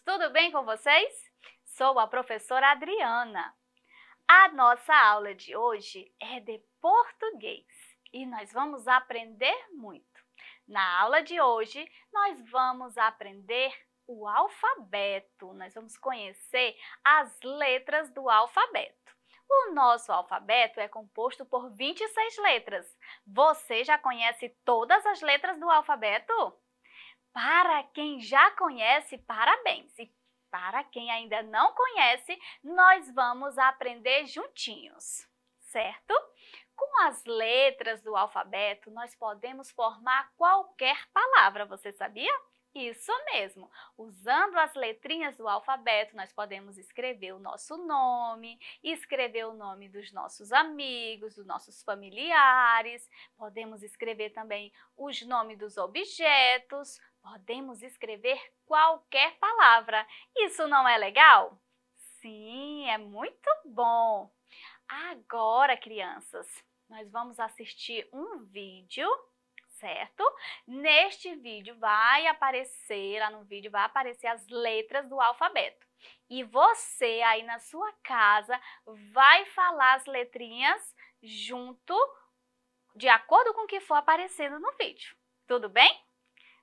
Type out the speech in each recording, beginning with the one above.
tudo bem com vocês? Sou a professora Adriana. A nossa aula de hoje é de português e nós vamos aprender muito. Na aula de hoje, nós vamos aprender o alfabeto, nós vamos conhecer as letras do alfabeto. O nosso alfabeto é composto por 26 letras. Você já conhece todas as letras do alfabeto? Para quem já conhece, parabéns! E para quem ainda não conhece, nós vamos aprender juntinhos, certo? Com as letras do alfabeto, nós podemos formar qualquer palavra, você sabia? Isso mesmo! Usando as letrinhas do alfabeto, nós podemos escrever o nosso nome, escrever o nome dos nossos amigos, dos nossos familiares, podemos escrever também os nomes dos objetos, podemos escrever qualquer palavra. Isso não é legal? Sim, é muito bom! Agora, crianças, nós vamos assistir um vídeo certo? Neste vídeo vai aparecer, lá no vídeo vai aparecer as letras do alfabeto. E você aí na sua casa vai falar as letrinhas junto, de acordo com o que for aparecendo no vídeo. Tudo bem?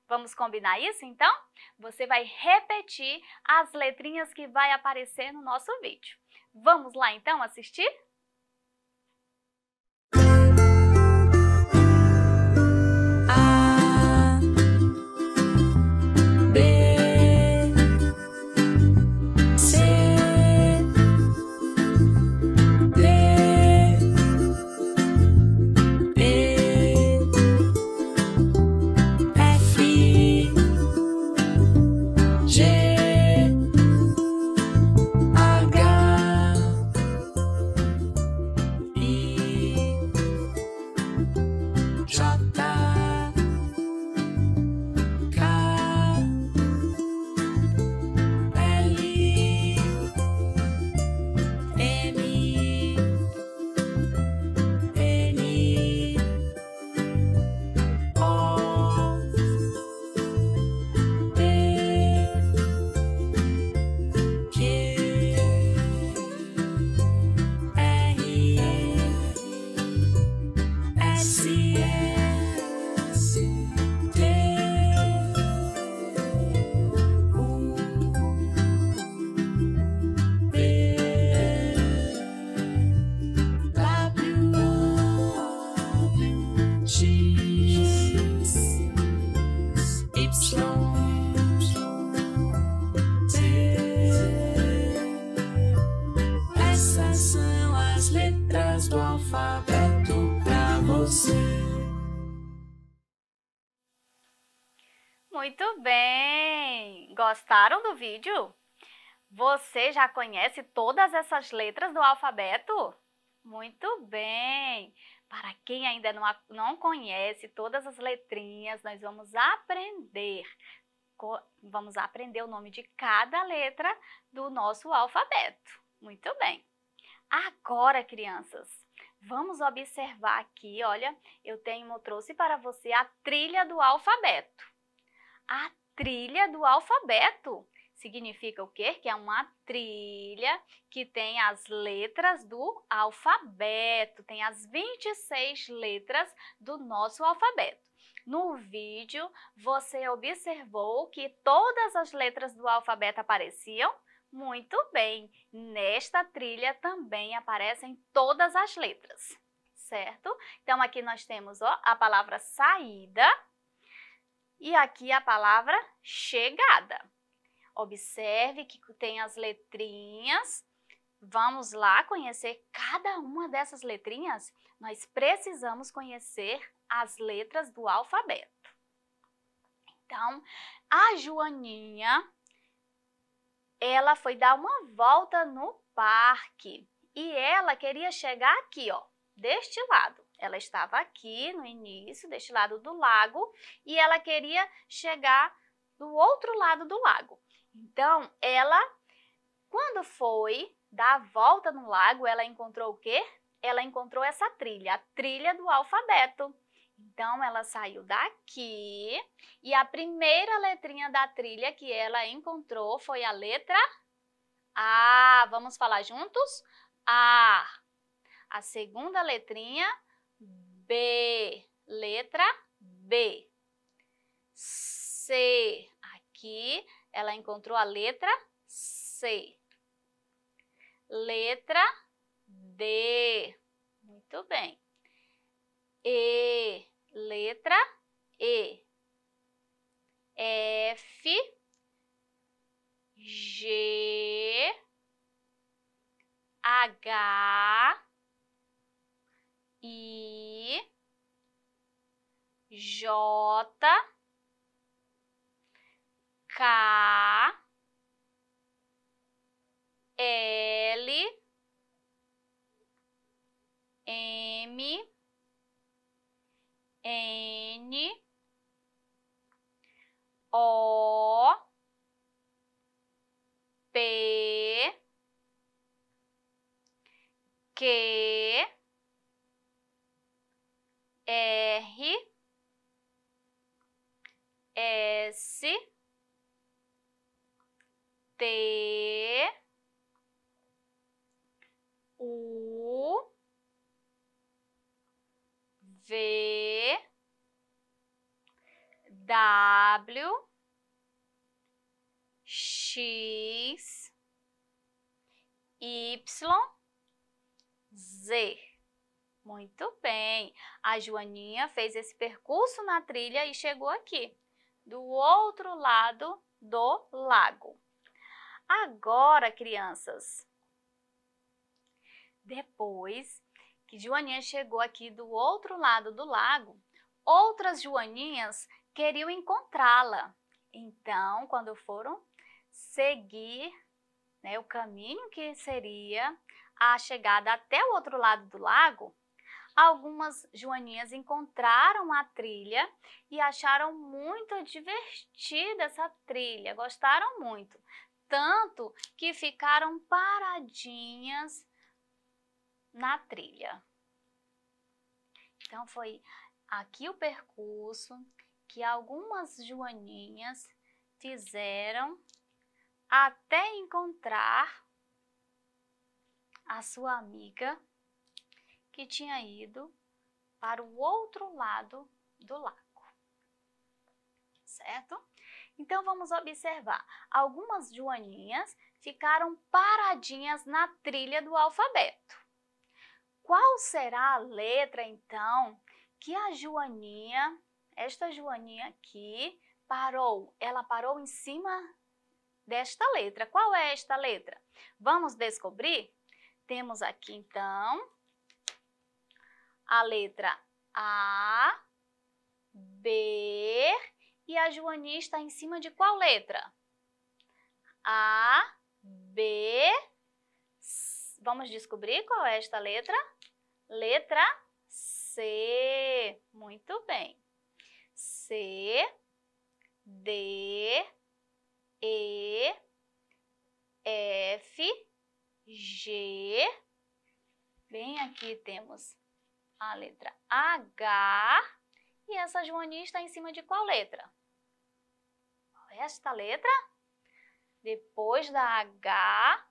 Vamos combinar isso então? Você vai repetir as letrinhas que vai aparecer no nosso vídeo. Vamos lá então assistir? Muito bem! Gostaram do vídeo? Você já conhece todas essas letras do alfabeto? Muito bem! Para quem ainda não, não conhece todas as letrinhas, nós vamos aprender. Vamos aprender o nome de cada letra do nosso alfabeto. Muito bem! Agora, crianças, vamos observar aqui, olha, eu tenho, eu trouxe para você a trilha do alfabeto a trilha do alfabeto. Significa o quê? Que é uma trilha que tem as letras do alfabeto, tem as 26 letras do nosso alfabeto. No vídeo, você observou que todas as letras do alfabeto apareciam? Muito bem! Nesta trilha também aparecem todas as letras, certo? Então, aqui nós temos ó, a palavra saída, e aqui a palavra chegada. Observe que tem as letrinhas. Vamos lá conhecer cada uma dessas letrinhas? Nós precisamos conhecer as letras do alfabeto. Então, a Joaninha, ela foi dar uma volta no parque e ela queria chegar aqui, ó, deste lado. Ela estava aqui no início, deste lado do lago, e ela queria chegar do outro lado do lago. Então, ela, quando foi dar a volta no lago, ela encontrou o quê? Ela encontrou essa trilha, a trilha do alfabeto. Então, ela saiu daqui e a primeira letrinha da trilha que ela encontrou foi a letra A. Vamos falar juntos? A. A segunda letrinha B, letra B. C, aqui ela encontrou a letra C. Letra D, muito bem. E, letra E. F, G, H, I, J, K, L, M, N, O, P, Q, E, S, T, U, V, W, X, Y, Z. Muito bem! A Joaninha fez esse percurso na trilha e chegou aqui do outro lado do lago. Agora, crianças, depois que Joaninha chegou aqui do outro lado do lago, outras Joaninhas queriam encontrá-la. Então, quando foram seguir né, o caminho que seria a chegada até o outro lado do lago, Algumas joaninhas encontraram a trilha e acharam muito divertida essa trilha, gostaram muito. Tanto que ficaram paradinhas na trilha. Então, foi aqui o percurso que algumas joaninhas fizeram até encontrar a sua amiga que tinha ido para o outro lado do lago. Certo? Então, vamos observar. Algumas joaninhas ficaram paradinhas na trilha do alfabeto. Qual será a letra, então, que a joaninha, esta joaninha aqui, parou? Ela parou em cima desta letra. Qual é esta letra? Vamos descobrir? Temos aqui, então, a letra A, B e a Joani está em cima de qual letra? A, B, vamos descobrir qual é esta letra? Letra C, muito bem. C, D, E, F, G. Bem aqui temos a letra H. E essa Joaninha está em cima de qual letra? Qual é esta letra? Depois da H,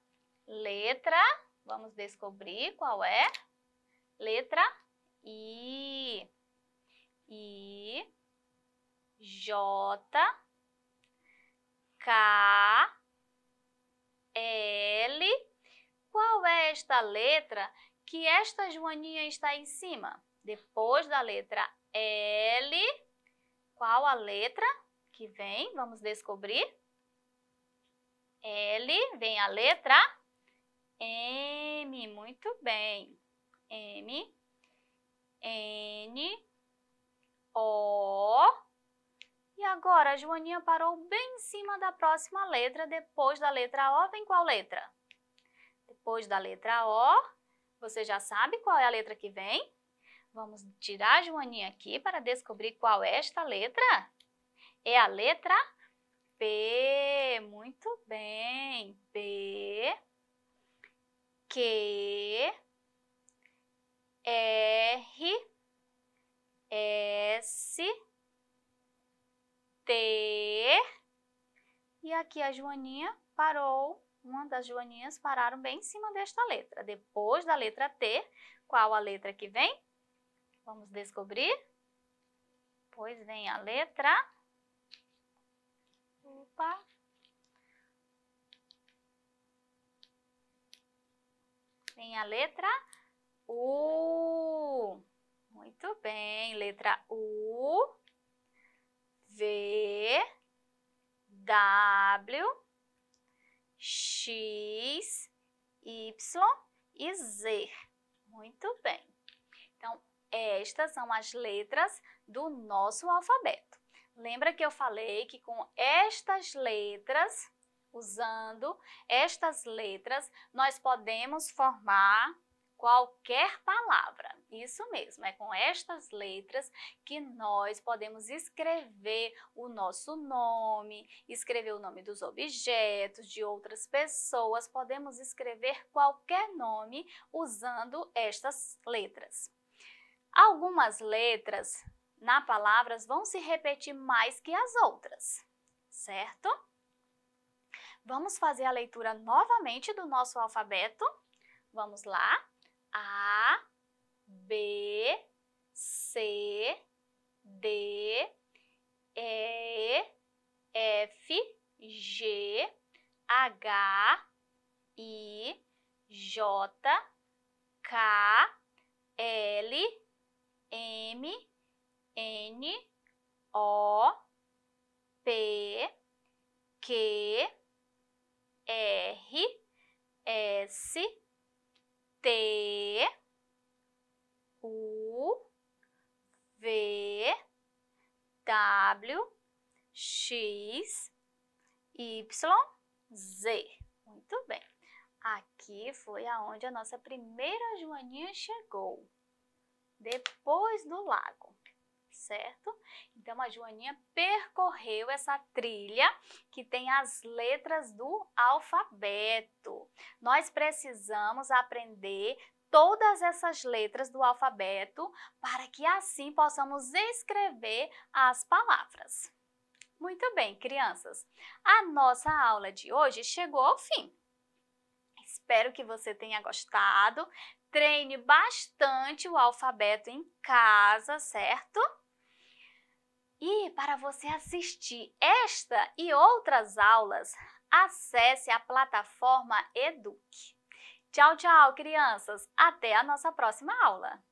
letra, vamos descobrir qual é, letra I. I, J, K, L. Qual é esta letra que esta joaninha está em cima? Depois da letra L, qual a letra que vem? Vamos descobrir. L, vem a letra M, muito bem. M, N, O. E agora, a Joaninha parou bem em cima da próxima letra. Depois da letra O, vem qual letra? Depois da letra O, você já sabe qual é a letra que vem? Vamos tirar a Joaninha aqui para descobrir qual é esta letra. É a letra P. Muito bem. P. Q. R. S. T. E aqui a Joaninha parou uma das joaninhas pararam bem em cima desta letra. Depois da letra T, qual a letra que vem? Vamos descobrir? Pois vem a letra... Opa! Vem a letra U. Muito bem, letra U, V, W, X, Y e Z. Muito bem. Então, é, estas são as letras do nosso alfabeto. Lembra que eu falei que com estas letras, usando estas letras, nós podemos formar qualquer palavra. Isso mesmo, é com estas letras que nós podemos escrever o nosso nome, escrever o nome dos objetos, de outras pessoas, podemos escrever qualquer nome usando estas letras. Algumas letras na palavras vão se repetir mais que as outras, certo? Vamos fazer a leitura novamente do nosso alfabeto. Vamos lá. A, B, C, D, E, F, G, H, I, J, K, L, M, N, O, P, Q, R, S, T, U, V, W, X, Y, Z. Muito bem. Aqui foi aonde a nossa primeira joaninha chegou, depois do lago certo? Então, a Joaninha percorreu essa trilha que tem as letras do alfabeto. Nós precisamos aprender todas essas letras do alfabeto para que assim possamos escrever as palavras. Muito bem, crianças! A nossa aula de hoje chegou ao fim. Espero que você tenha gostado. Treine bastante o alfabeto em casa, certo? E para você assistir esta e outras aulas, acesse a plataforma Eduque. Tchau, tchau, crianças! Até a nossa próxima aula!